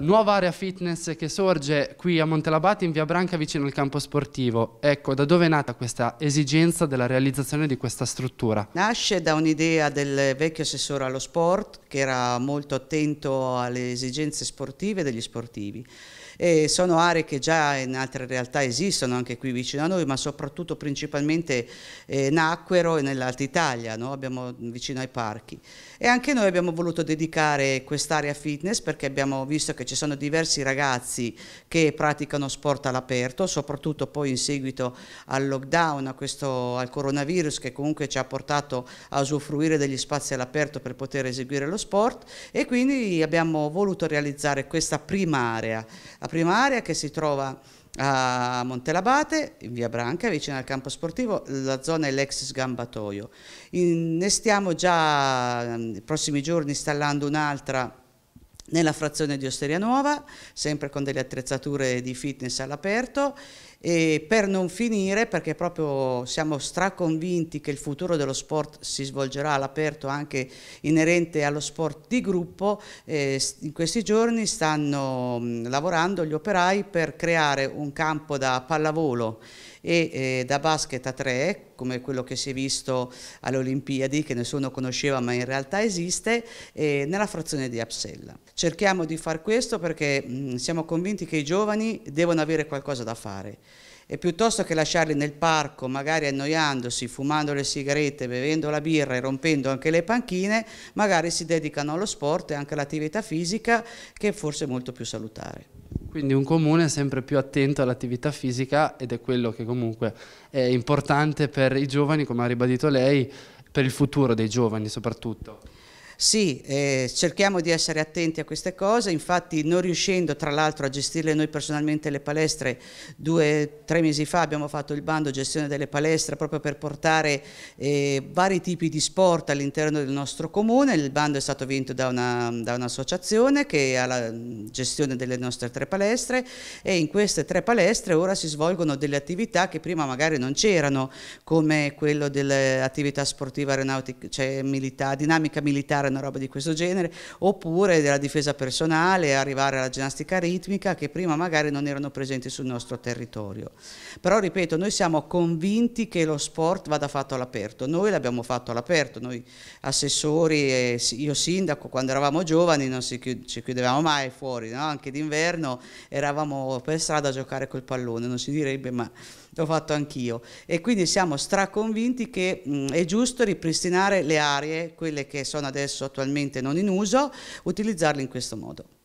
Nuova area fitness che sorge qui a Montelabate in via Branca vicino al campo sportivo. Ecco, da dove è nata questa esigenza della realizzazione di questa struttura? Nasce da un'idea del vecchio assessore allo sport che era molto attento alle esigenze sportive degli sportivi. E sono aree che già in altre realtà esistono anche qui vicino a noi, ma soprattutto principalmente eh, nacquero nell'Alta Italia, no? abbiamo, vicino ai parchi. E anche noi abbiamo voluto dedicare quest'area fitness perché abbiamo visto che ci sono diversi ragazzi che praticano sport all'aperto, soprattutto poi in seguito al lockdown, a questo, al coronavirus che comunque ci ha portato a usufruire degli spazi all'aperto per poter eseguire lo sport e quindi abbiamo voluto realizzare questa prima area, la prima area che si trova a Montelabate, in via Branca, vicino al campo sportivo, la zona è l'ex sgambatoio. ne stiamo già nei mm, prossimi giorni installando un'altra nella frazione di Osteria Nuova, sempre con delle attrezzature di fitness all'aperto e per non finire, perché proprio siamo straconvinti che il futuro dello sport si svolgerà all'aperto anche inerente allo sport di gruppo, eh, in questi giorni stanno mh, mm, lavorando gli operai per creare un campo da pallavolo e eh, da basket a tre, come quello che si è visto alle Olimpiadi, che nessuno conosceva ma in realtà esiste, eh, nella frazione di Apsella. Cerchiamo di far questo perché mh, mm, siamo convinti che i giovani devono avere qualcosa da fare e piuttosto che lasciarli nel parco, magari annoiandosi, fumando le sigarette, bevendo la birra e rompendo anche le panchine, magari si dedicano allo sport e anche all'attività fisica che è forse è molto più salutare. Quindi un comune sempre più attento all'attività fisica ed è quello che comunque è importante per i giovani, come ha ribadito lei, per il futuro dei giovani soprattutto. Sì, eh, cerchiamo di essere attenti a queste cose, infatti non riuscendo tra l'altro a gestirle noi personalmente le palestre, due, o tre mesi fa abbiamo fatto il bando gestione delle palestre proprio per portare eh, vari tipi di sport all'interno del nostro comune, il bando è stato vinto da, un'associazione un che ha la mm, gestione delle nostre tre palestre e in queste tre palestre ora si svolgono delle attività che prima magari non c'erano, come quello dell'attività sportiva aeronautica, cioè militare, dinamica militare una roba di questo genere, oppure della difesa personale, arrivare alla ginnastica ritmica che prima magari non erano presenti sul nostro territorio. Però ripeto, noi siamo convinti che lo sport vada fatto all'aperto, noi l'abbiamo fatto all'aperto, noi assessori, e io sindaco, quando eravamo giovani non ci chiudevamo mai fuori, no? anche d'inverno eravamo per strada a giocare col pallone, non si direbbe ma l'ho fatto anch'io e quindi siamo straconvinti che mh, è giusto ripristinare le aree, quelle che sono adesso adesso attualmente non in uso, utilizzarli in questo modo.